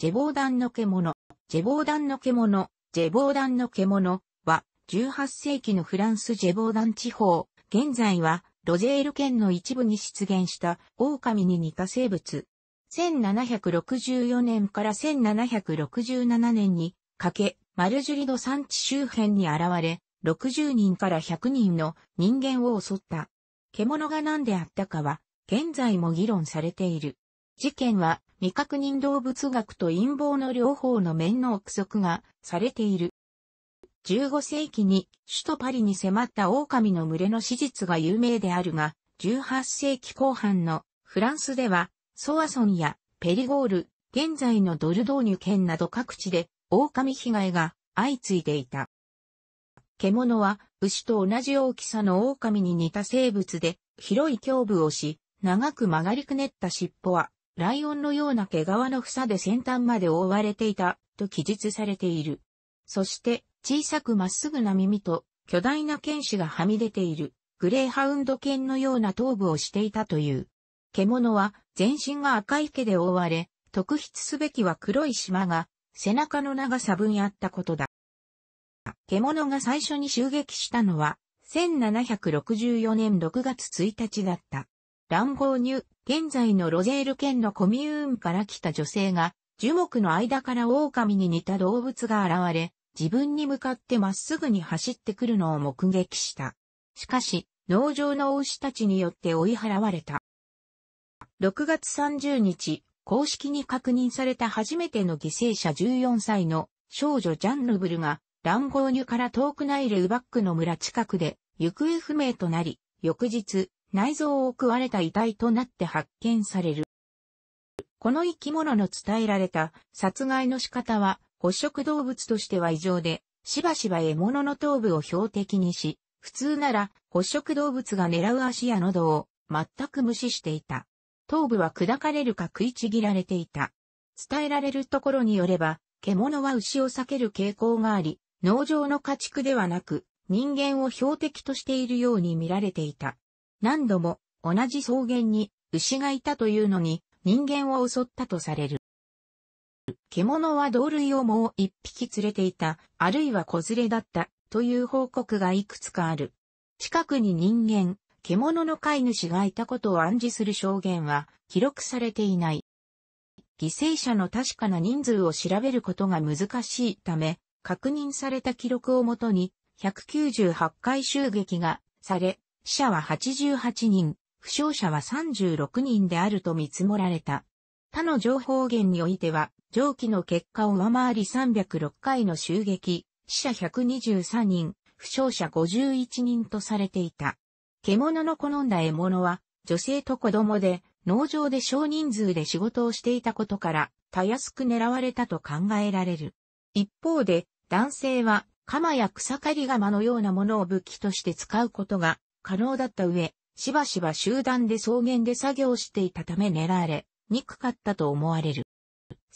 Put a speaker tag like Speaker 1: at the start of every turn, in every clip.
Speaker 1: ジェボーダンの獣、ジェボーダンの獣、ジェボーダンの獣は、18世紀のフランスジェボーダン地方、現在は、ロゼール県の一部に出現した狼に似た生物。1764年から1767年にかけ、マルジュリド産地周辺に現れ、60人から100人の人間を襲った。獣が何であったかは、現在も議論されている。事件は未確認動物学と陰謀の両方の面の憶測がされている。15世紀に首都パリに迫った狼の群れの史実が有名であるが、18世紀後半のフランスでは、ソアソンやペリゴール、現在のドルドーニュ県など各地で狼被害が相次いでいた。獣は牛と同じ大きさの狼に似た生物で広い胸部をし、長く曲がりくねった尻尾はライオンのような毛皮の房で先端まで覆われていた、と記述されている。そして、小さくまっすぐな耳と、巨大な剣士がはみ出ている、グレーハウンド犬のような頭部をしていたという。獣は、全身が赤い毛で覆われ、特筆すべきは黒い縞が、背中の長さ分あったことだ。獣が最初に襲撃したのは、1764年6月1日だった。乱合入、現在のロゼール県のコミューンから来た女性が、樹木の間から狼に似た動物が現れ、自分に向かってまっすぐに走ってくるのを目撃した。しかし、農場の牛たちによって追い払われた。6月30日、公式に確認された初めての犠牲者14歳の少女ジャンヌブルが、乱合入から遠くないルーバックの村近くで行方不明となり、翌日、内臓を食われた遺体となって発見される。この生き物の伝えられた殺害の仕方は捕食動物としては異常で、しばしば獲物の頭部を標的にし、普通なら捕食動物が狙う足や喉を全く無視していた。頭部は砕かれるか食いちぎられていた。伝えられるところによれば、獣は牛を避ける傾向があり、農場の家畜ではなく、人間を標的としているように見られていた。何度も同じ草原に牛がいたというのに人間を襲ったとされる。獣は同類をもう一匹連れていた、あるいは子連れだったという報告がいくつかある。近くに人間、獣の飼い主がいたことを暗示する証言は記録されていない。犠牲者の確かな人数を調べることが難しいため、確認された記録をもとに198回襲撃がされ、死者は88人、負傷者は36人であると見積もられた。他の情報源においては、上記の結果を上回り306回の襲撃、死者123人、負傷者51人とされていた。獣の好んだ獲物は、女性と子供で、農場で少人数で仕事をしていたことから、たやすく狙われたと考えられる。一方で、男性は、鎌や草刈り釜のようなものを武器として使うことが可能だった上、しばしば集団で草原で作業していたため狙われ、憎かったと思われる。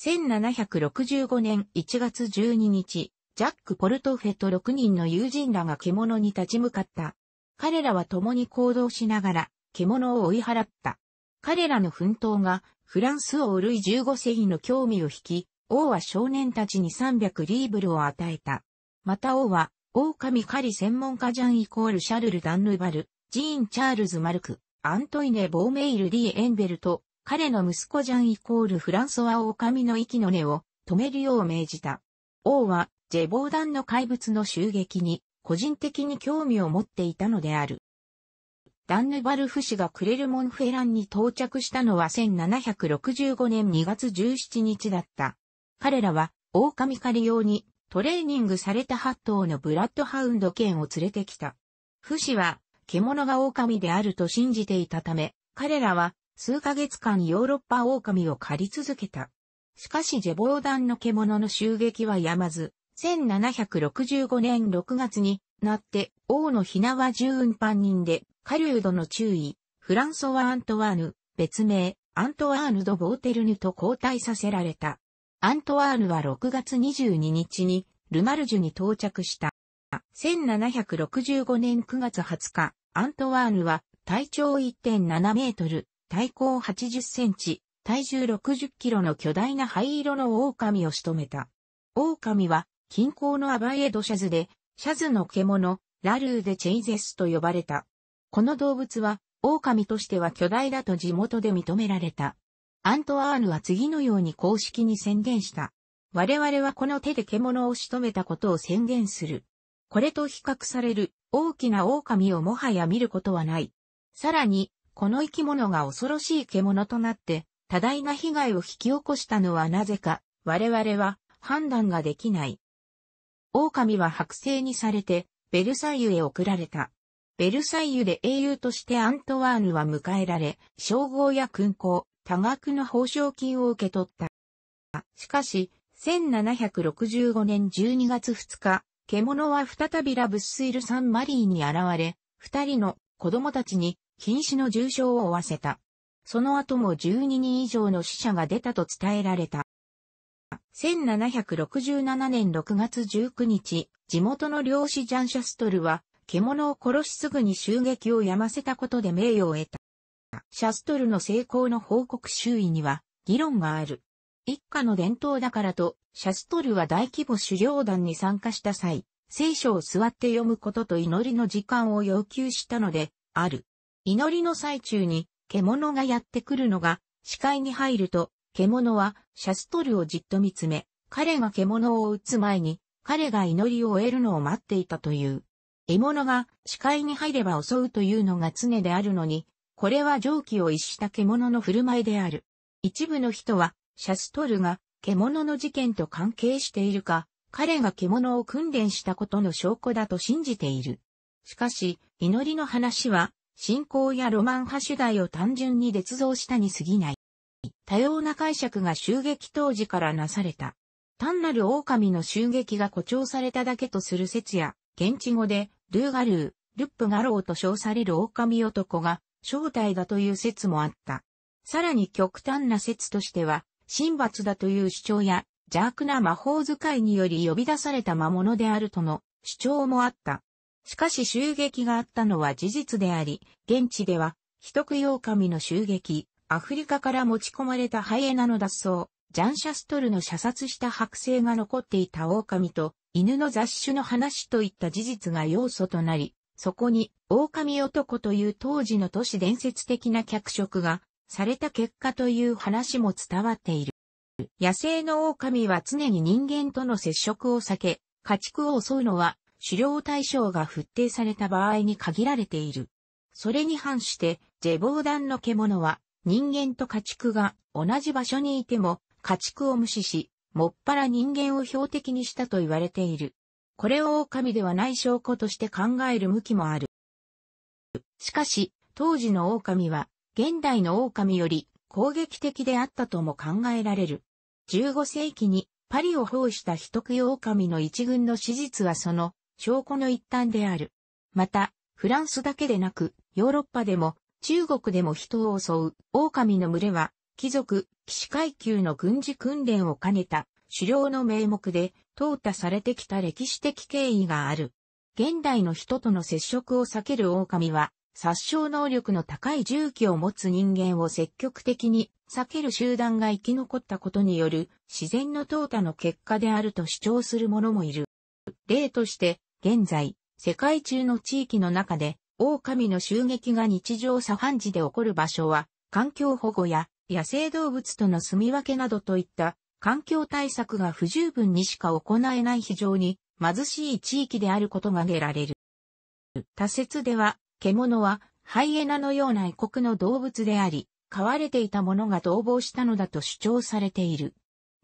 Speaker 1: 1765年1月12日、ジャック・ポルトフェと6人の友人らが獣に立ち向かった。彼らは共に行動しながら、獣を追い払った。彼らの奮闘が、フランス王ルイ15世紀の興味を引き、王は少年たちに300リーブルを与えた。また王は、狼狩り専門家ジャンイコールシャルル・ダンヌバル、ジーン・チャールズ・マルク、アントイネ・ボーメイル・ディ・エンベルと、彼の息子ジャンイコールフランソワ狼の息の根を止めるよう命じた。王は、ジェボーダンの怪物の襲撃に、個人的に興味を持っていたのである。ダンヌバルフ氏がクレルモンフェランに到着したのは1765年2月17日だった。彼らは、狼狩り用にトレーニングされた8頭のブラッドハウンド犬を連れてきた。フシは、獣が狼であると信じていたため、彼らは数ヶ月間ヨーロッパ狼を狩り続けた。しかしジェボーダンの獣の襲撃はやまず、1765年6月になって王のひなは十運搬人で、カードの注意、フランソワ・アントワーヌ、別名、アントワーヌ・ド・ボーテルヌと交代させられた。アントワーヌは6月22日にルマルジュに到着した。1765年9月20日、アントワーヌは体長1.7メートル、体高80センチ、体重60キロの巨大な灰色の狼を仕留めた。狼は近郊のアバイエドシャズで、シャズの獣、ラルーでチェイゼスと呼ばれた。この動物は、狼としては巨大だと地元で認められた。アントワーヌは次のように公式に宣言した。我々はこの手で獣を仕留めたことを宣言する。これと比較される大きな狼をもはや見ることはない。さらに、この生き物が恐ろしい獣となって、多大な被害を引き起こしたのはなぜか、我々は判断ができない。狼は剥製にされて、ベルサイユへ送られた。ベルサイユで英雄としてアントワーヌは迎えられ、称号や勲功、多額の報奨金を受け取った。しかし、1765年12月2日、獣は再びラブスイル・サン・マリーに現れ、二人の子供たちに瀕死の重傷を負わせた。その後も12人以上の死者が出たと伝えられた。1767年6月19日、地元の漁師ジャンシャストルは、獣を殺しすぐに襲撃をやませたことで名誉を得た。シャストルの成功の報告周囲には議論がある。一家の伝統だからと、シャストルは大規模狩猟団に参加した際、聖書を座って読むことと祈りの時間を要求したので、ある。祈りの最中に、獣がやってくるのが、視界に入ると、獣は、シャストルをじっと見つめ、彼が獣を撃つ前に、彼が祈りを終えるのを待っていたという。獲物が視界に入れば襲うというのが常であるのに、これは蒸気を逸した獣の振る舞いである。一部の人は、シャストルが獣の事件と関係しているか、彼が獣を訓練したことの証拠だと信じている。しかし、祈りの話は、信仰やロマン派主題を単純に捏造したに過ぎない。多様な解釈が襲撃当時からなされた。単なる狼の襲撃が誇張されただけとする説や、現地語で、ルーガルー、ルップガローと称される狼男が、正体だという説もあった。さらに極端な説としては、神罰だという主張や、邪悪な魔法使いにより呼び出された魔物であるとの主張もあった。しかし襲撃があったのは事実であり、現地では、人食い神の襲撃、アフリカから持ち込まれたハイエナの脱走、ジャンシャストルの射殺した剥製が残っていた狼と、犬の雑種の話といった事実が要素となり、そこに、狼男という当時の都市伝説的な脚色が、された結果という話も伝わっている。野生の狼は常に人間との接触を避け、家畜を襲うのは、狩猟対象が不定された場合に限られている。それに反して、ゼボウダンの獣は、人間と家畜が同じ場所にいても、家畜を無視し、もっぱら人間を標的にしたと言われている。これを狼ではない証拠として考える向きもある。しかし、当時の狼は、現代の狼より攻撃的であったとも考えられる。15世紀にパリを包した人食い狼の一群の史実はその証拠の一端である。また、フランスだけでなく、ヨーロッパでも、中国でも人を襲う狼の群れは、貴族、騎士階級の軍事訓練を兼ねた狩猟の名目で淘汰されてきた歴史的経緯がある。現代の人との接触を避ける狼は、殺傷能力の高い銃器を持つ人間を積極的に避ける集団が生き残ったことによる自然の淘汰の結果であると主張する者もいる。例として、現在、世界中の地域の中で、狼の襲撃が日常茶飯事で起こる場所は、環境保護や野生動物との住み分けなどといった環境対策が不十分にしか行えない非常に貧しい地域であることが挙げられる。他説では、獣はハイエナのような異国の動物であり、飼われていたものが逃亡したのだと主張されている。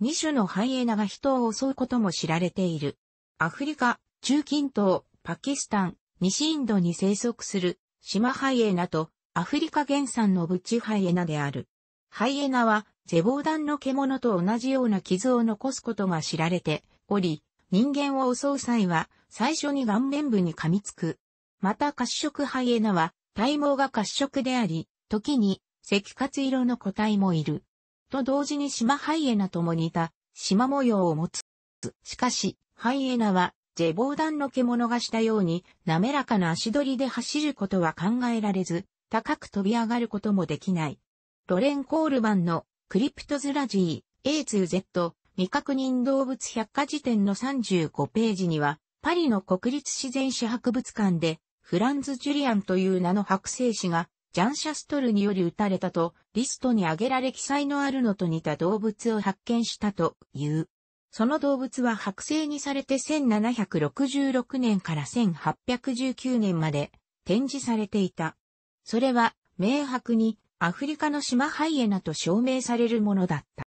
Speaker 1: 二種のハイエナが人を襲うことも知られている。アフリカ、中近東、パキスタン、西インドに生息するシマハイエナとアフリカ原産のブチハイエナである。ハイエナはゼボウダンの獣と同じような傷を残すことが知られており、人間を襲う際は最初に顔面部に噛みつく。また褐色ハイエナは体毛が褐色であり、時に赤褐色の個体もいる。と同時にシマハイエナとも似た縞模様を持つ。しかし、ハイエナはェボウダンの獣がしたように滑らかな足取りで走ることは考えられず、高く飛び上がることもできない。ロレン・コールマンのクリプトズラジー A2Z 未確認動物百科事典の35ページには、パリの国立自然史博物館で、フランズ・ジュリアンという名の白星。師が、ジャン・シャストルにより撃たれたと、リストに挙げられ記載のあるのと似た動物を発見したという。その動物は剥製にされて1766年から1819年まで展示されていた。それは、明白にアフリカの島ハイエナと証明されるものだった。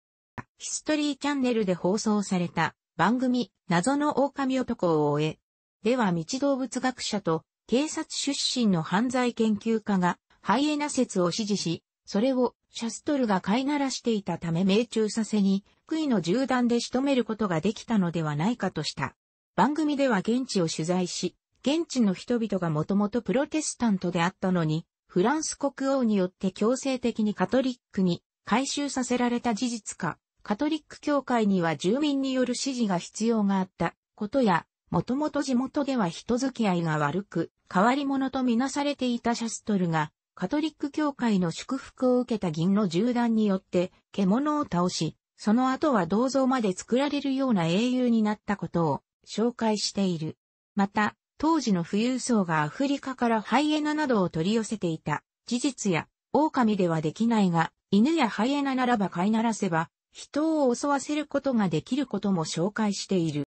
Speaker 1: ヒストリーチャンネルで放送された番組謎の狼男を終え、では道動物学者と警察出身の犯罪研究家がハイエナ説を支持し、それをシャストルが飼いならしていたため命中させに、杭の銃弾で仕留めることができたのではないかとした。番組では現地を取材し、現地の人々がもともとプロテスタントであったのに、フランス国王によって強制的にカトリックに改修させられた事実か、カトリック教会には住民による支持が必要があったことや、もともと地元では人付き合いが悪く、変わり者とみなされていたシャストルが、カトリック教会の祝福を受けた銀の銃弾によって、獣を倒し、その後は銅像まで作られるような英雄になったことを紹介している。また、当時の富裕層がアフリカからハイエナなどを取り寄せていた事実や、狼ではできないが、犬やハイエナならば飼いならせば、人を襲わせることができることも紹介している。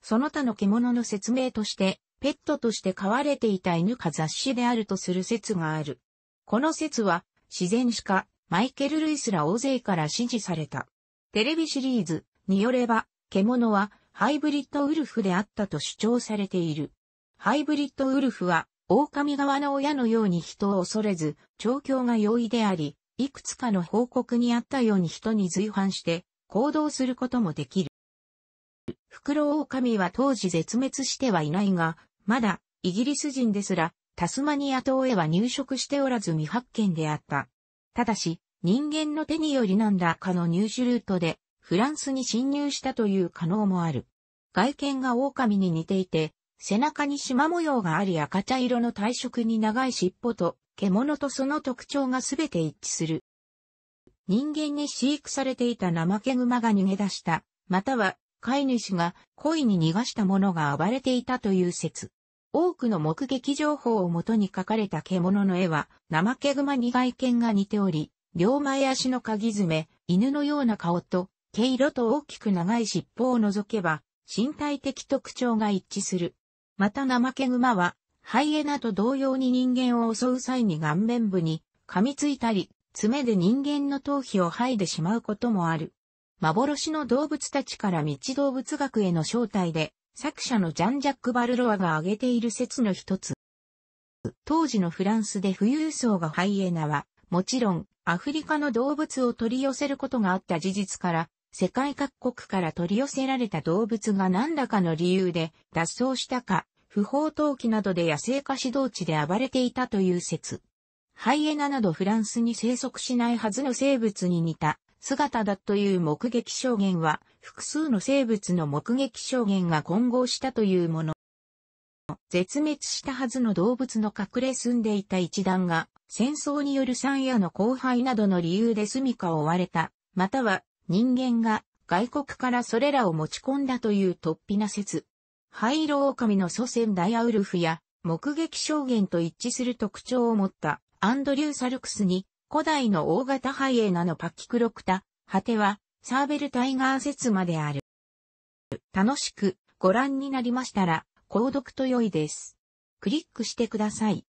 Speaker 1: その他の獣の説明として、ペットとして飼われていた犬か雑誌であるとする説がある。この説は、自然史家、マイケル・ルイスら大勢から支持された。テレビシリーズによれば、獣はハイブリッドウルフであったと主張されている。ハイブリッドウルフは、狼側の親のように人を恐れず、調教が容易であり、いくつかの報告にあったように人に随伴して行動することもできる。フクロオオカミは当時絶滅してはいないが、まだイギリス人ですらタスマニア島へは入植しておらず未発見であった。ただし、人間の手によりなんだかの入手ルートでフランスに侵入したという可能もある。外見が狼に似ていて、背中に縞模様があり赤茶色の体色に長い尻尾と、獣とその特徴がすべて一致する。人間に飼育されていたナマケグマが逃げ出した、または飼い主が恋に逃がしたものが暴れていたという説。多くの目撃情報をもとに描かれた獣の絵は、ナマケグマに外見が似ており、両前足の鍵爪、犬のような顔と、毛色と大きく長い尻尾を除けば、身体的特徴が一致する。またナマケグマは、ハイエナと同様に人間を襲う際に顔面部に噛みついたり、爪で人間の頭皮を剥いでしまうこともある。幻の動物たちから道動物学への招待で、作者のジャン・ジャック・バルロアが挙げている説の一つ。当時のフランスで富裕層がハイエナは、もちろんアフリカの動物を取り寄せることがあった事実から、世界各国から取り寄せられた動物が何らかの理由で脱走したか、不法投棄などで野生化指導地で暴れていたという説。ハイエナなどフランスに生息しないはずの生物に似た姿だという目撃証言は、複数の生物の目撃証言が混合したというもの。絶滅したはずの動物の隠れ住んでいた一団が、戦争による山野の荒廃などの理由で住処を追われた、または人間が外国からそれらを持ち込んだという突飛な説。灰色狼の祖先ダイアウルフや目撃証言と一致する特徴を持ったアンドリュー・サルクスに古代の大型ハイエナのパキクロクタ、果てはサーベルタイガー説まである。楽しくご覧になりましたら購読と良いです。クリックしてください。